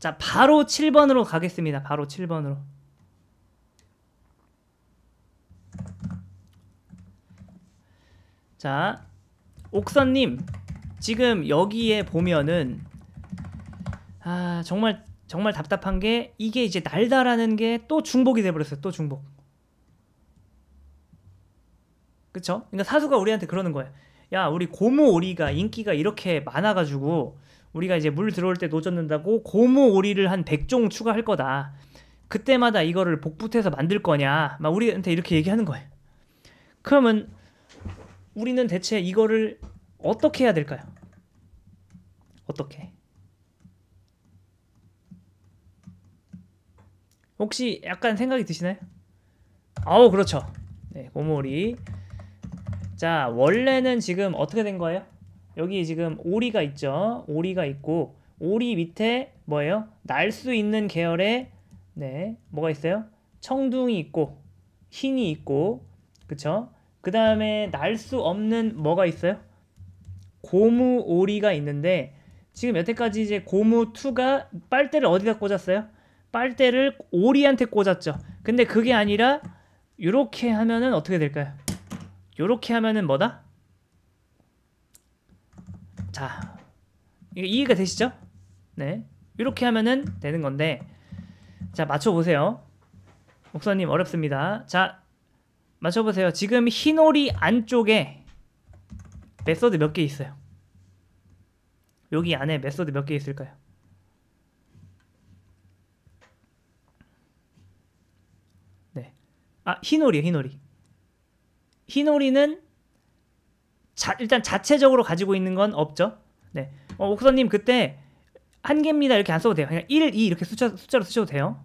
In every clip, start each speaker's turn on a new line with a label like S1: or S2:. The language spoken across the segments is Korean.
S1: 자, 바로 7번으로 가겠습니다. 바로 7번으로. 자, 옥선님, 지금 여기에 보면은, 아, 정말, 정말 답답한 게, 이게 이제 날다라는 게 또 중복이 돼버렸어요. 또 중복. 그쵸? 그러니까 사수가 우리한테 그러는 거예요. 야, 우리 고무 오리가 인기가 이렇게 많아가지고, 우리가 이제 물 들어올 때 노젓는다고 고무 오리를 한 100종 추가할 거다. 그때마다 이거를 복붙해서 만들 거냐. 막 우리한테 이렇게 얘기하는 거예요. 그러면 우리는 대체 이거를 어떻게 해야 될까요? 어떻게? 혹시 약간 생각이 드시나요? 아우 그렇죠. 네, 고무리. 오 자, 원래는 지금 어떻게 된 거예요? 여기 지금 오리가 있죠. 오리가 있고 오리 밑에 뭐예요? 날 수 있는 계열의 네 뭐가 있어요? 청둥이 있고 흰이 있고 그쵸? 그 다음에 날 수 없는 뭐가 있어요? 고무 오리가 있는데 지금 여태까지 이제 고무 2가 빨대를 어디다 꽂았어요? 빨대를 오리한테 꽂았죠. 근데 그게 아니라 이렇게 하면은 어떻게 될까요? 이렇게 하면은 뭐다? 자, 이해가 게이 되시죠? 네, 이렇게 하면은 되는 건데 자, 맞춰보세요. 목사님 어렵습니다. 자, 맞춰보세요. 지금 흰오리 안쪽에 메소드 몇 개 있어요? 여기 안에 메소드 몇 개 있을까요? 네. 아, 흰오리요, 흰오리. 흰오리는 자, 일단 자체적으로 가지고 있는 건 없죠. 네. 어, 옥서님 그때 한 개입니다 이렇게 안 써도 돼요. 그냥 1, 2 이렇게 숫자, 숫자로 쓰셔도 돼요.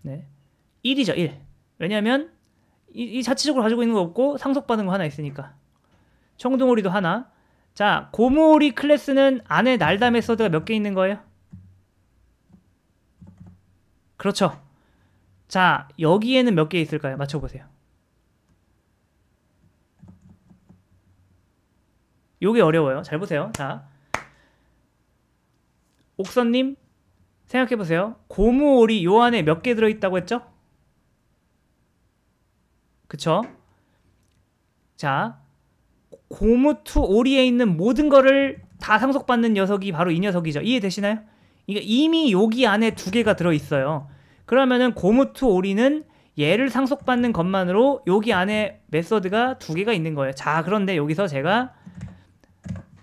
S1: 네. 1이죠, 1. 왜냐면 이, 이 자체적으로 가지고 있는 거 없고 상속받은 거 하나 있으니까. 청둥오리도 하나. 자, 고무오리 클래스는 안에 날다 메서드가 몇 개 있는 거예요? 그렇죠. 자, 여기에는 몇 개 있을까요? 맞춰보세요. 요게 어려워요. 잘 보세요. 자. 옥선님, 생각해보세요. 고무오리요 안에 몇 개 들어있다고 했죠? 그쵸? 자, 고무투 오리에 있는 모든 거를 다 상속받는 녀석이 바로 이 녀석이죠. 이해되시나요? 이미 여기 안에 두 개가 들어있어요. 그러면은 고무투 오리는 얘를 상속받는 것만으로 여기 안에 메서드가 두 개가 있는 거예요. 자, 그런데 여기서 제가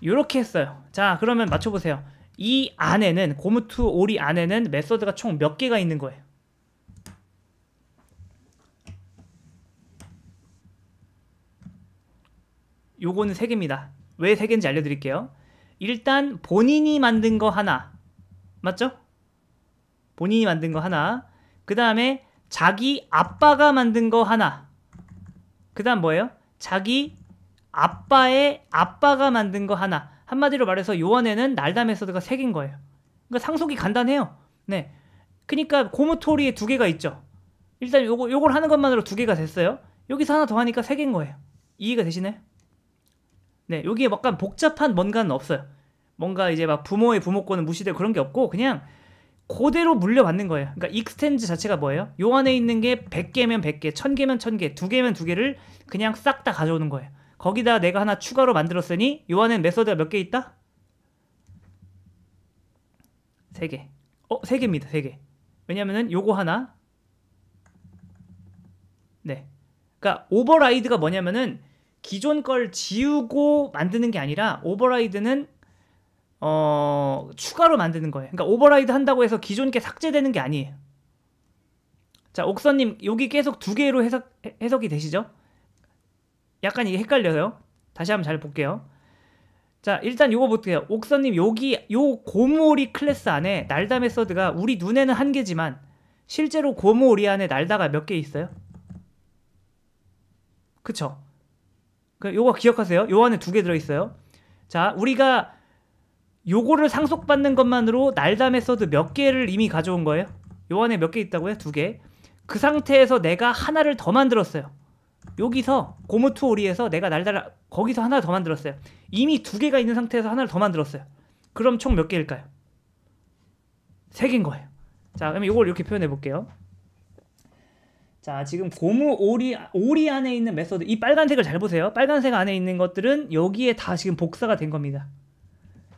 S1: 이렇게 했어요 자 그러면 맞춰보세요 이 안에는 고무투 오리 안에는 메서드가 총 몇 개가 있는 거예요 요거는 3개입니다 왜 3개인지 알려드릴게요 일단 본인이 만든 거 하나 맞죠? 본인이 만든 거 하나 그 다음에 자기 아빠가 만든 거 하나 그 다음 뭐예요? 자기 아빠의 아빠가 만든 거 하나. 한마디로 말해서 요원에는 날다 메서드가 세 개인 거예요. 그러니까 상속이 간단해요. 네. 그러니까 고무토리에 두 개가 있죠. 일단 요거 요걸 하는 것만으로 두 개가 됐어요. 여기서 하나 더 하니까 세 개인 거예요. 이해가 되시나요? 네, 여기에 뭐 약간 복잡한 뭔가는 없어요. 뭔가 이제 막 부모의 부모권은 무시되고 그런 게 없고 그냥 그대로 물려받는 거예요. 그러니까 익스텐즈 자체가 뭐예요? 요 안에 있는 게 100개면 100개, 1000개면 1000개, 2개면 2개를 그냥 싹 다 가져오는 거예요. 거기다 내가 하나 추가로 만들었으니 요 안엔 메서드가 몇 개 있다? 세 개. 어, 세 개입니다. 세 개. 왜냐면은 요거 하나. 네. 그러니까 오버라이드가 뭐냐면은 기존 걸 지우고 만드는 게 아니라 오버라이드는 어, 추가로 만드는 거예요. 그러니까 오버라이드 한다고 해서 기존 게 삭제되는 게 아니에요. 자, 옥선님, 여기 계속 두 개로 해석, 해석이 되시죠? 약간 이게 헷갈려요. 다시 한번 잘 볼게요. 자, 일단 요거 볼게요. 옥선님, 여기, 요 고무오리 클래스 안에 날다 메서드가 우리 눈에는 한 개지만 실제로 고무오리 안에 날다가 몇 개 있어요? 그쵸? 그 요거 기억하세요. 요 안에 두 개 들어있어요. 자, 우리가 요거를 상속받는 것만으로 날다 메서드 몇 개를 이미 가져온 거예요? 요 안에 몇 개 있다고요? 두 개. 그 상태에서 내가 하나를 더 만들었어요. 여기서 고무투 오리에서 내가 날다아 거기서 하나 더 만들었어요. 이미 두 개가 있는 상태에서 하나를 더 만들었어요. 그럼 총 몇 개일까요? 세 개인 거예요. 자, 그러면 이걸 이렇게 표현해 볼게요. 자, 지금 고무 오리 오리 안에 있는 메소드이 빨간색을 잘 보세요. 빨간색 안에 있는 것들은 여기에 다 지금 복사가 된 겁니다.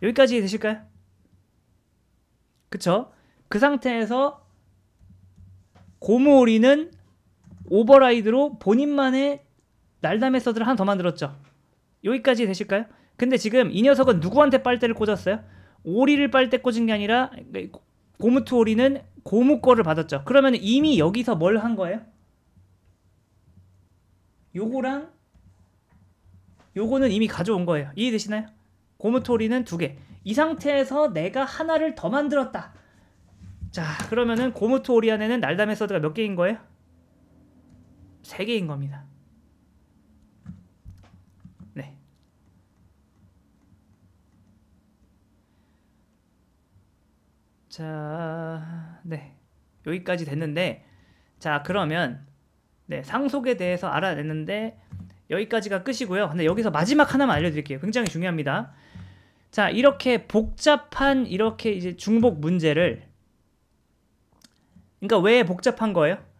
S1: 여기까지 되실까요? 그쵸? 그 상태에서 고무 오리는 오버라이드로 본인만의 날다 메서드를 하나 더 만들었죠. 여기까지 되실까요? 근데 지금 이 녀석은 누구한테 빨대를 꽂았어요? 오리를 빨대 꽂은 게 아니라 고무투 오리는 고무 거를 받았죠. 그러면 이미 여기서 뭘 한 거예요? 요거랑 요거는 이미 가져온 거예요. 이해되시나요? 고무토리는 두 개. 이 상태에서 내가 하나를 더 만들었다. 자, 그러면은 고무토리 안에는 날다메서드가 몇 개인 거예요? 3 개인 겁니다. 네. 자, 네. 여기까지 됐는데 자, 그러면 네, 상속에 대해서 알아냈는데 여기까지가 끝이고요. 근데 여기서 마지막 하나만 알려드릴게요. 굉장히 중요합니다. 자, 이렇게 복잡한 이렇게 이제 중복 문제를 그러니까 왜 복잡한 거예요?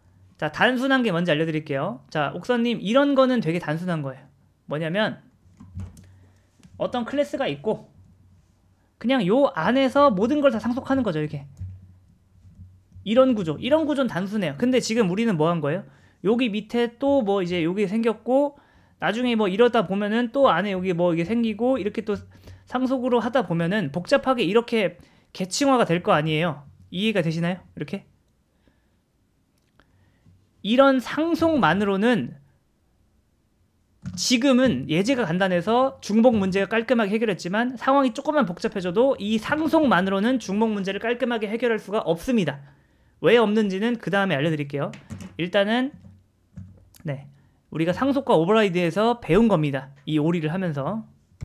S1: 자, 단순한 게 뭔지 알려드릴게요. 자, 옥선님, 이런 거는 되게 단순한 거예요. 뭐냐면, 어떤 클래스가 있고, 그냥 요 안에서 모든 걸 다 상속하는 거죠, 이게. 이런 구조. 이런 구조는 단순해요. 근데 지금 우리는 뭐 한 거예요? 여기 밑에 또 뭐 이제 여기 생겼고, 나중에 뭐 이러다 보면은 또 안에 여기 뭐 이게 생기고, 이렇게 또 상속으로 하다 보면은 복잡하게 이렇게 계층화가 될 거 아니에요. 이해가 되시나요? 이렇게? 이런 상속만으로는 지금은 예제가 간단해서 중복 문제가 깔끔하게 해결했지만 상황이 조금만 복잡해져도 이 상속만으로는 중복 문제를 깔끔하게 해결할 수가 없습니다. 왜 없는지는 그 다음에 알려드릴게요. 일단은 네 우리가 상속과 오버라이드에서 배운 겁니다. 이 오리를 하면서